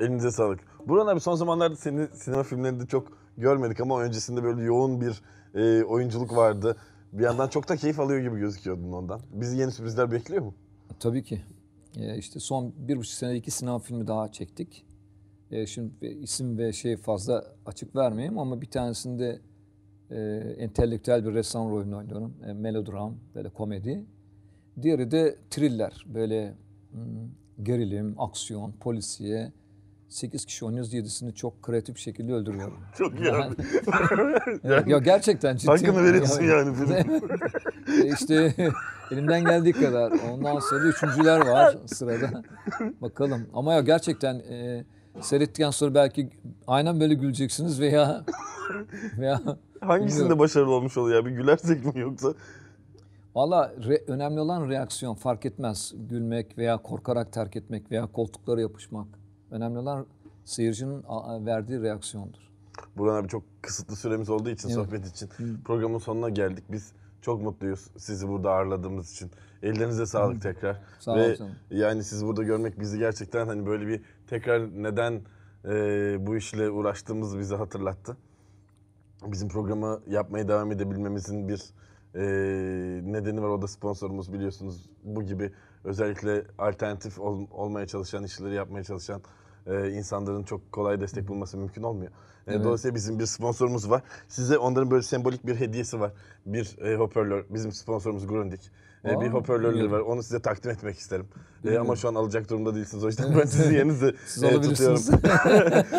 Elinize sağlık. Burhan abi son zamanlarda seni sinema filmlerinde çok görmedik ama öncesinde böyle yoğun bir e, oyunculuk vardı. Bir yandan çok da keyif alıyor gibi gözüküyordun ondan. Bizi yeni sürprizler bekliyor mu? Tabii ki. Ee, işte son bir buçuk sene iki sinema filmi daha çektik. Ee, şimdi isim ve şey fazla açık vermeyeyim ama bir tanesinde e, entelektüel bir ressam rolünü oynuyorum. E, melodram, böyle komedi. Diğeri de thriller, böyle hmm, gerilim, aksiyon, polisiye, 8 kişi oynuyoruz 7'sini çok kreatif bir şekilde öldürüyorum. Çok iyi yani. yani. ya gerçekten ciddi. Hakkını verirsin yani. yani. E işte elimden geldiği kadar. Ondan sonra üçüncüler var sırada. Bakalım. Ama ya gerçekten e, seyrettikten sonra belki aynen böyle güleceksiniz veya veya Hangisinde bilmiyorum. başarılı olmuş oluyor bir Gülersek mi yoksa? Valla önemli olan reaksiyon fark etmez. Gülmek veya korkarak terk etmek veya koltuklara yapışmak Önemli olan seyircinin verdiği reaksiyondur. Burhan abi çok kısıtlı süremiz olduğu için evet. sohbet için programın sonuna geldik. Biz çok mutluyuz sizi burada ağırladığımız için. Ellerinize sağlık tekrar. Sağ Ve yani sizi burada görmek bizi gerçekten hani böyle bir tekrar neden e, bu işle uğraştığımız bizi hatırlattı. Bizim programı yapmaya devam edebilmemizin bir e, nedeni var. O da sponsorumuz biliyorsunuz. Bu gibi özellikle alternatif ol, olmaya çalışan, işleri yapmaya çalışan e, insanların çok kolay destek bulması mümkün olmuyor. E, evet. Dolayısıyla bizim bir sponsorumuz var. Size onların böyle sembolik bir hediyesi var. Bir e, hoparlör. Bizim sponsorumuz Grundig. Ee, Aa, bir hoparlörleri var. Onu size takdim etmek isterim. E, ama şu an alacak durumda değilsiniz. O yüzden ben sizi yerinizi Siz e, tutuyorum.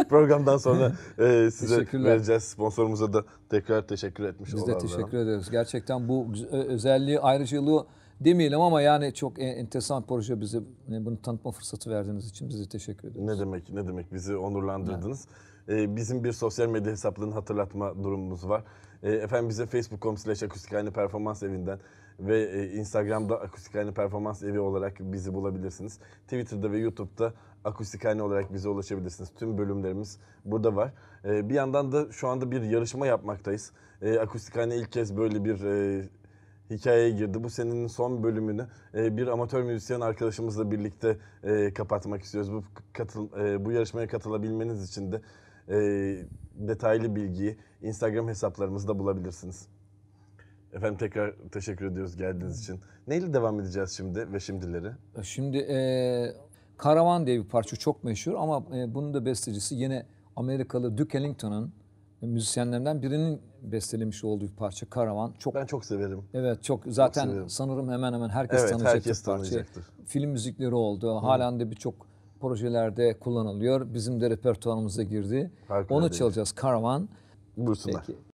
Programdan sonra e, size vereceğiz. Sponsorumuza da tekrar teşekkür etmiş Biz olalım. Biz de teşekkür ederiz. Gerçekten bu e, özelliği, ayrıcalığı demeyelim ama yani çok enteresan proje bize hani bunu tanıtma fırsatı verdiğiniz için bizi teşekkür ederiz. Ne demek ne demek bizi onurlandırdınız. Evet. Ee, bizim bir sosyal medya hesaplarını hatırlatma durumumuz var. Ee, efendim bize facebook.com slash akustikhane performans evinden ve e, Instagram'da akustikhane performans evi olarak bizi bulabilirsiniz. Twitter'da ve YouTube'da akustikhane olarak bize ulaşabilirsiniz. Tüm bölümlerimiz burada var. Ee, bir yandan da şu anda bir yarışma yapmaktayız. Ee, akustikhane ilk kez böyle bir e, hikayeye girdi. Bu senenin son bölümünü e, bir amatör müzisyen arkadaşımızla birlikte e, kapatmak istiyoruz. Bu katıl e, bu yarışmaya katılabilmeniz için de e, detaylı bilgiyi Instagram hesaplarımızda bulabilirsiniz. Efendim tekrar teşekkür ediyoruz geldiğiniz için. Neyle devam edeceğiz şimdi ve şimdileri? E, şimdi e, Karavan diye bir parça çok meşhur ama e, bunun da bestecisi yine Amerikalı Duke Ellington'ın müzisyenlerimden birinin bestelemiş olduğu bir parça Karavan. Çok Ben çok severim. Evet çok zaten severim. sanırım hemen hemen herkes Evet, tanıyacak herkes tanıyacaktır. Film müzikleri oldu. Halen de birçok projelerde kullanılıyor. Bizim de repertuarımıza girdi. Harikulade. Onu çalacağız Karavan. Buyursunlar. Peki.